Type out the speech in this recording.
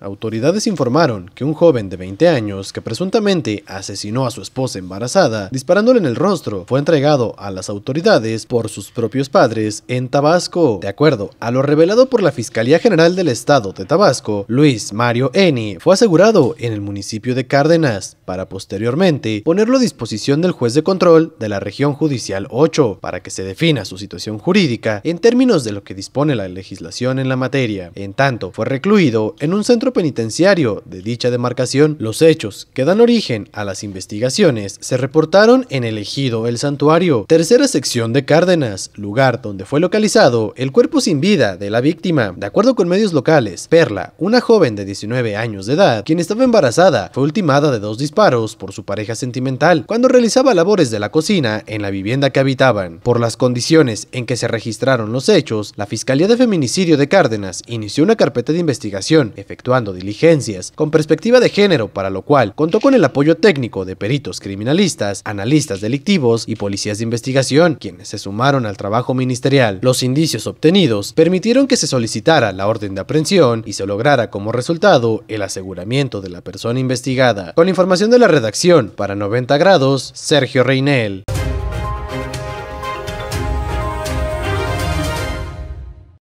Autoridades informaron que un joven de 20 años que presuntamente asesinó a su esposa embarazada disparándole en el rostro fue entregado a las autoridades por sus propios padres en Tabasco. De acuerdo a lo revelado por la Fiscalía General del Estado de Tabasco, Luis Mario Eni fue asegurado en el municipio de Cárdenas para posteriormente ponerlo a disposición del juez de control de la región judicial 8 para que se defina su situación jurídica en términos de lo que dispone la legislación en la materia. En tanto, fue recluido en un centro penitenciario de dicha demarcación. Los hechos que dan origen a las investigaciones se reportaron en el ejido El Santuario, tercera sección de Cárdenas, lugar donde fue localizado el cuerpo sin vida de la víctima. De acuerdo con medios locales, Perla, una joven de 19 años de edad, quien estaba embarazada, fue ultimada de dos disparos por su pareja sentimental cuando realizaba labores de la cocina en la vivienda que habitaban. Por las condiciones en que se registraron los hechos, la Fiscalía de Feminicidio de Cárdenas inició una carpeta de investigación efectuada diligencias con perspectiva de género, para lo cual contó con el apoyo técnico de peritos criminalistas, analistas delictivos y policías de investigación, quienes se sumaron al trabajo ministerial. Los indicios obtenidos permitieron que se solicitara la orden de aprehensión y se lograra como resultado el aseguramiento de la persona investigada. Con información de la redacción para 90 grados, Sergio Reinel.